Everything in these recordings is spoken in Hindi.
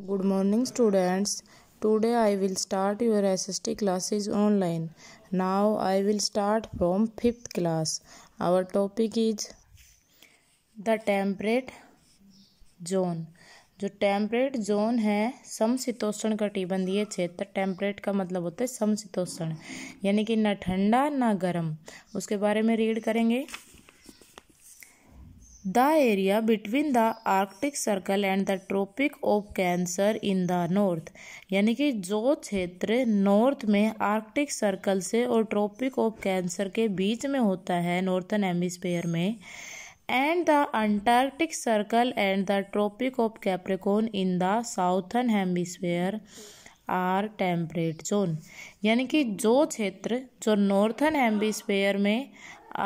Good morning students. Today I will start your SST classes online. Now I will start from 5th class. Our topic is the temperate zone. जो टेम्परेट जोन है समशीतोष्ण कटिबंधीय क्षेत्र टेम्परेट का मतलब होता है समशीतोष्ण यानी कि ना ठंडा ना गर्म उसके बारे में रीड करेंगे the area between the Arctic Circle and the Tropic of Cancer in the north यानी कि जो क्षेत्र नॉर्थ में आर्कटिक सर्कल से और ट्रॉपिक ऑफ कैंसर के बीच में होता है नॉर्थन एमिस्फेयर में and the Antarctic Circle and the Tropic of Capricorn in the southern hemisphere are temperate zone यानी कि जो क्षेत्र जो नॉर्थन हेमिस्फेयर में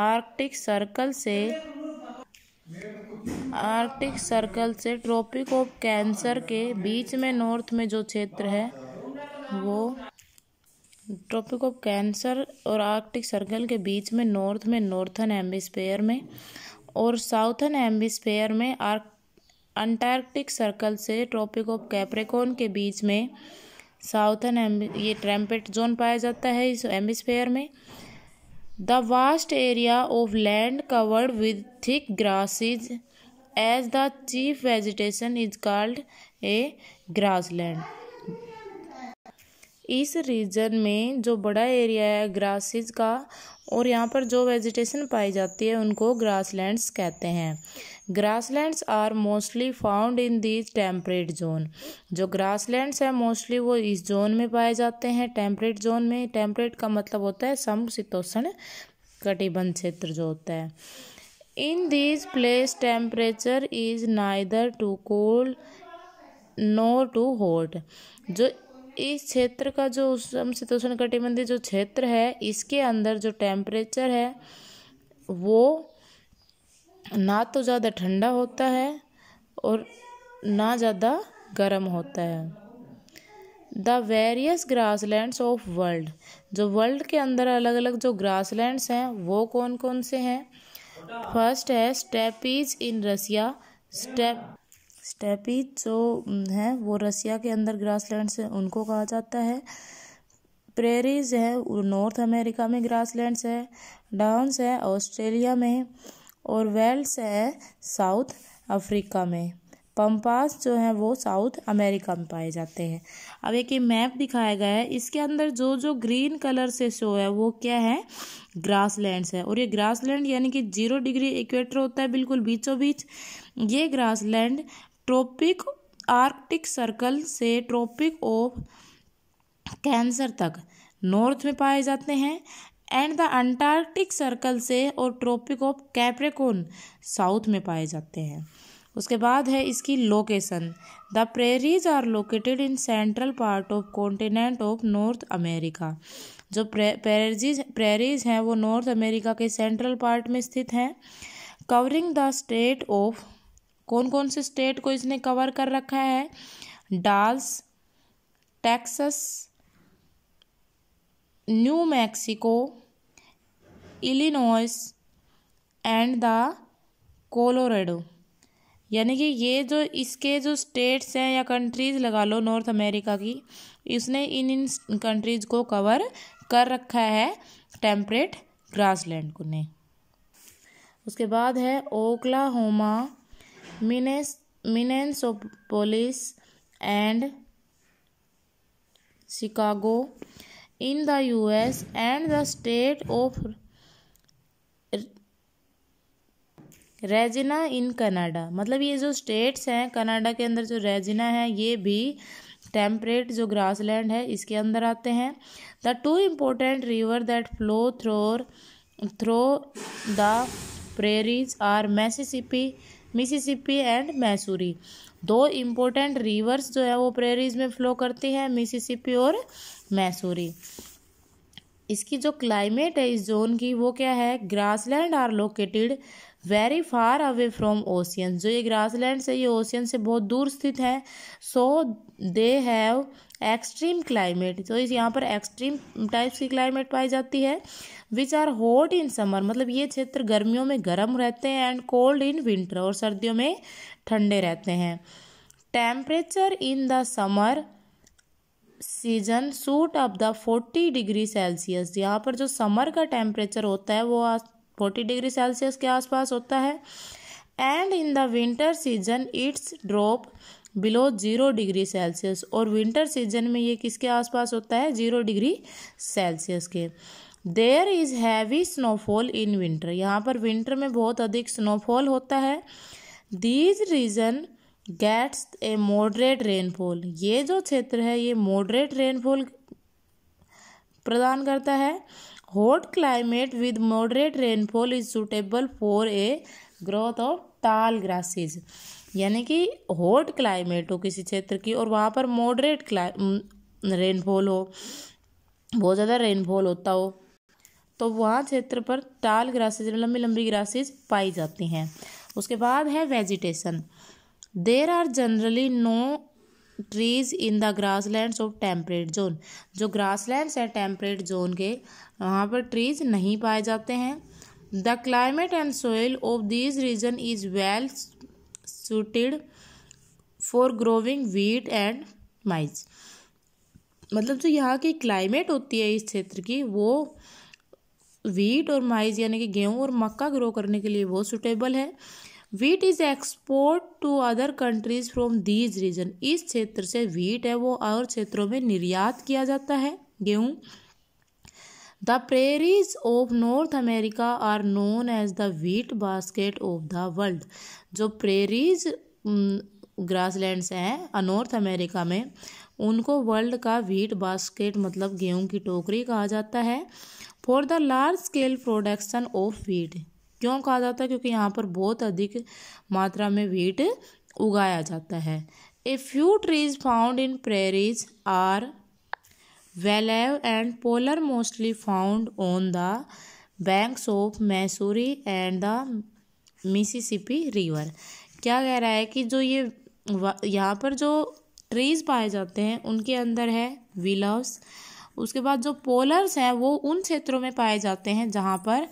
आर्कटिक सर्कल से आर्कटिक सर्कल से ट्रॉपिक ऑफ कैंसर के बीच में नॉर्थ में जो क्षेत्र है वो ट्रॉपिक ऑफ कैंसर और आर्कटिक सर्कल के बीच में नॉर्थ में नॉर्थन हेमिस्फेयर में और साउथन हेमिस्फेयर में आर्क अंटार्कटिक सर्कल से ट्रॉपिक ऑफ कैप्रिकॉन के बीच में साउथन ये ट्रम्पेट जोन पाया जाता है इस हेमिस्फेयर में the vast area of land covered with thick grasses the chief vegetation is called a grassland इस रीजन में जो बड़ा एरिया है ग्रासेस का और यहाँ पर जो वेजिटेशन पाई जाती है उनको ग्रासलैंड्स कहते हैं grasslands are mostly found in these temperate zone जो ग्रासलैंड्स हैं मोस्टली वो इस जोन में पाए जाते हैं टेम्परेट जोन में टेम्परेट का मतलब होता है समशीतोष्ण कटिबंध क्षेत्र जो होता है in this place temperature is neither too cold no too hot जो इस क्षेत्र का जो उष्ण कटिबंधी जो क्षेत्र है इसके अंदर जो टेम्परेचर है वो ना तो ज़्यादा ठंडा होता है और ना ज़्यादा गर्म होता है the various grasslands of world जो वर्ल्ड के अंदर अलग अलग जो ग्रास लैंड्स हैं वो कौन कौन से हैं फर्स्ट है steppes in Russia steppe steppes जो है वो रसिया के अंदर ग्रासलैंड्स हैं उनको कहा जाता है प्रेरीज है नॉर्थ अमेरिका में ग्रासलैंड्स है डाउन्स है ऑस्ट्रेलिया में और वेल्स है साउथ अफ्रीका में पम्पास जो हैं वो साउथ अमेरिका में पाए जाते हैं अब एक ये मैप दिखाया गया है इसके अंदर जो जो ग्रीन कलर से शो है वो क्या है ग्रास लैंड्स है और ये ग्रास लैंड यानी कि जीरो डिग्री इक्वेटर होता है बिल्कुल बीचों बीच ये grassland tropic Arctic Circle से ट्रॉपिक ऑफ कैंसर तक नॉर्थ में पाए जाते हैं एंड द अंटार्कटिक सर्कल से और ट्रॉपिक ऑफ कैप्रेकोन साउथ में पाए जाते हैं उसके बाद है इसकी location the prairies are located in central part of continent of North America जो प्रेरजीज प्रेरीज हैं वो नॉर्थ अमेरिका के सेंट्रल पार्ट में स्थित हैं कवरिंग द स्टेट ऑफ कौन कौन से स्टेट को इसने कवर कर रखा है Dallas Texas New Mexico Illinois and the Colorado यानी कि ये जो इसके जो स्टेट्स हैं या कंट्रीज़ लगा लो नॉर्थ अमेरिका की इसने इन इन कंट्रीज़ को कवर कर रखा है टेम्परेट ग्रासलैंड को ने उसके बाद है Oklahoma Minne Minneapolis and Chicago in the US and the state of Regina in Canada मतलब ये जो स्टेट्स हैं कनाडा के अंदर जो रेजिना है ये भी टेम्परेट जो ग्रासलैंड है इसके अंदर आते हैं the two important river that flow through through the prairies are Mississippi Mississippi and Missouri दो इम्पोर्टेंट रिवर्स जो है वो प्रेरीज में फ्लो करती हैं मिसिसिपी और मैसूरी इसकी जो क्लाइमेट है इस जोन की वो क्या है grassland are located very far away from ocean जो ये लैंड से ये ओशियन से बहुत दूर स्थित है so they have extreme climate तो इस यहाँ पर एक्सट्रीम टाइप्स की क्लाइमेट पाई जाती है which are hot in summer मतलब ये क्षेत्र गर्मियों में गर्म रहते हैं एंड कोल्ड इन विंटर और सर्दियों में ठंडे रहते हैं temperature in the summer season shoot up the forty degree Celsius यहाँ पर जो समर का टेम्परेचर होता है वो फोर्टी डिग्री सेल्सियस के आसपास होता है and in the winter season it's drop below zero degree Celsius और विंटर सीजन में ये किसके आसपास होता है जीरो डिग्री सेल्सियस के there is heavy snowfall in winter यहाँ पर विंटर में बहुत अधिक स्नोफॉल होता है these region gets a moderate rainfall ये जो क्षेत्र है ये मॉडरेट रेनफॉल प्रदान करता है Hot climate with moderate rainfall is suitable for a growth of tall grasses. यानी कि हॉट क्लाइमेट हो किसी क्षेत्र की और वहाँ पर मॉडरेट रेनफॉल mm, हो बहुत ज़्यादा रेनफॉल होता हो तो वहाँ क्षेत्र पर टाल ग्रासेज लंबी लंबी ग्रासेज पाई जाती हैं उसके बाद है vegetation there are generally no trees in the grassland of temperate zone जो ग्रास लैंड्स हैं टेम्परेट जोन के वहाँ पर ट्रीज नहीं पाए जाते हैं the climate and soil of this region is well suited for growing wheat and maize मतलब जो यहाँ की क्लाइमेट होती है इस क्षेत्र की वो वीट और माइज यानी कि गेहूँ और मक्का ग्रो करने के लिए बहुत सुटेबल है wheat is export to other countries from these region इस क्षेत्र से वीट है वो और क्षेत्रों में निर्यात किया जाता है गेहूँ the prairies of North America are known as the wheat basket of the world जो प्रेरीज ग्रासलैंड्स हैं नॉर्थ अमेरिका में उनको वर्ल्ड का वीट बास्केट मतलब गेहूं की टोकरी कहा जाता है for the large scale production of wheat क्यों कहा जाता है क्योंकि यहाँ पर बहुत अधिक मात्रा में वीट उगाया जाता है a few trees found in prairies are willow and poplar mostly found on the banks of Missouri and the Mississippi river क्या कह रहा है कि जो ये यहाँ पर जो ट्रीज पाए जाते हैं उनके अंदर है विलव्स उसके बाद जो पोलर्स हैं वो उन क्षेत्रों में पाए जाते हैं जहाँ पर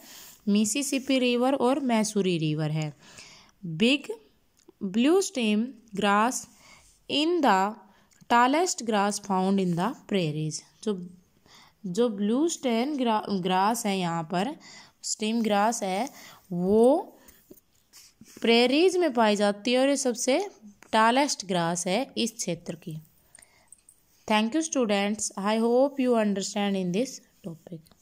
मिसिसिपी रिवर और मैसूरी रिवर है big blue stem grass in the tallest grass found in the prairies जो जो ब्लू स्टेन ग्रा, ग्रास है यहाँ पर स्टीम ग्रास है वो प्रेरीज में पाई जाती है और ये सबसे टालेस्ट ग्रास है इस क्षेत्र की thank you students I hope you understand in this topic